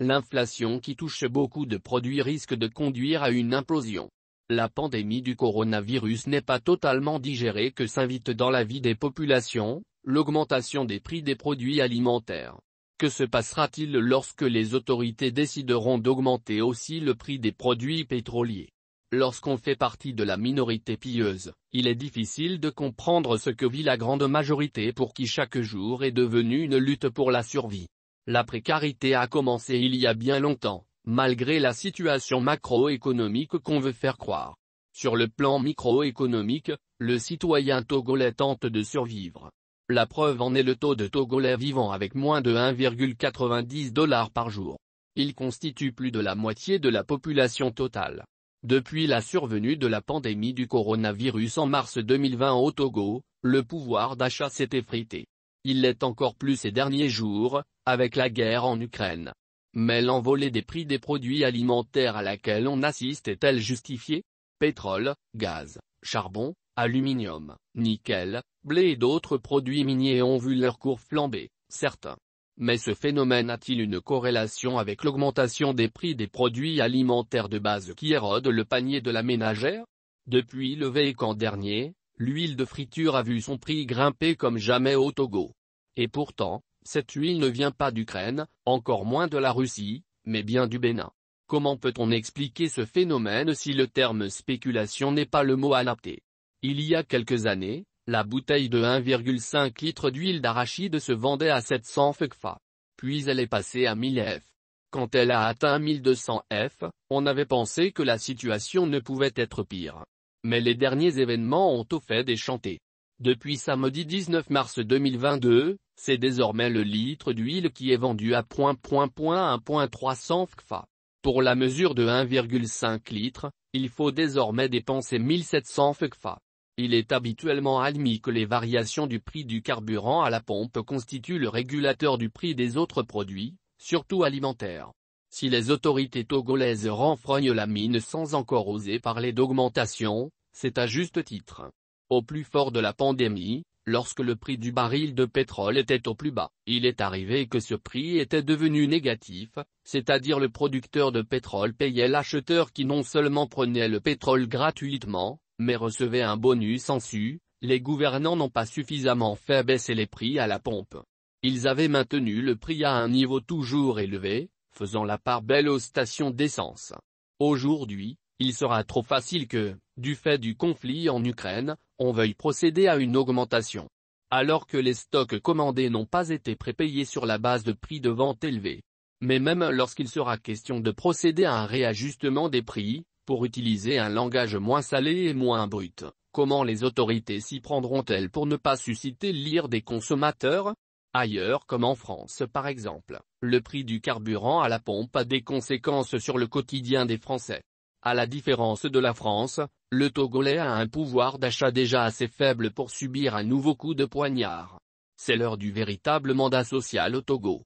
L'inflation qui touche beaucoup de produits risque de conduire à une implosion. La pandémie du coronavirus n'est pas totalement digérée que s'invite dans la vie des populations, l'augmentation des prix des produits alimentaires. Que se passera-t-il lorsque les autorités décideront d'augmenter aussi le prix des produits pétroliers Lorsqu'on fait partie de la minorité pieuse, il est difficile de comprendre ce que vit la grande majorité pour qui chaque jour est devenu une lutte pour la survie. La précarité a commencé il y a bien longtemps, malgré la situation macroéconomique qu'on veut faire croire. Sur le plan microéconomique, le citoyen togolais tente de survivre. La preuve en est le taux de Togolais vivant avec moins de 1,90 dollars par jour. Il constitue plus de la moitié de la population totale. Depuis la survenue de la pandémie du coronavirus en mars 2020 au Togo, le pouvoir d'achat s'est effrité. Il l'est encore plus ces derniers jours, avec la guerre en Ukraine. Mais l'envolée des prix des produits alimentaires à laquelle on assiste est-elle justifiée Pétrole, gaz, charbon, aluminium, nickel, blé et d'autres produits miniers ont vu leur cours flamber, certains. Mais ce phénomène a-t-il une corrélation avec l'augmentation des prix des produits alimentaires de base qui érode le panier de la ménagère Depuis le Véhican dernier, l'huile de friture a vu son prix grimper comme jamais au Togo. Et pourtant, cette huile ne vient pas d'Ukraine, encore moins de la Russie, mais bien du Bénin. Comment peut-on expliquer ce phénomène si le terme spéculation n'est pas le mot adapté Il y a quelques années, la bouteille de 1,5 litre d'huile d'arachide se vendait à 700 FECFA. Puis elle est passée à 1000 F. Quand elle a atteint 1200 F, on avait pensé que la situation ne pouvait être pire. Mais les derniers événements ont au fait déchanté. Depuis samedi 19 mars 2022, c'est désormais le litre d'huile qui est vendu à 1.300 CFA. Pour la mesure de 1,5 litre, il faut désormais dépenser 1700 fcfa. Il est habituellement admis que les variations du prix du carburant à la pompe constituent le régulateur du prix des autres produits, surtout alimentaires. Si les autorités togolaises renfrognent la mine sans encore oser parler d'augmentation, c'est à juste titre. Au plus fort de la pandémie, lorsque le prix du baril de pétrole était au plus bas, il est arrivé que ce prix était devenu négatif, c'est-à-dire le producteur de pétrole payait l'acheteur qui non seulement prenait le pétrole gratuitement, mais recevait un bonus en su, les gouvernants n'ont pas suffisamment fait baisser les prix à la pompe. Ils avaient maintenu le prix à un niveau toujours élevé, faisant la part belle aux stations d'essence. Aujourd'hui, il sera trop facile que, du fait du conflit en Ukraine, on veuille procéder à une augmentation. Alors que les stocks commandés n'ont pas été prépayés sur la base de prix de vente élevés. Mais même lorsqu'il sera question de procéder à un réajustement des prix, pour utiliser un langage moins salé et moins brut, comment les autorités s'y prendront-elles pour ne pas susciter l'ire des consommateurs Ailleurs comme en France par exemple, le prix du carburant à la pompe a des conséquences sur le quotidien des Français. À la différence de la France, le Togolais a un pouvoir d'achat déjà assez faible pour subir un nouveau coup de poignard. C'est l'heure du véritable mandat social au Togo.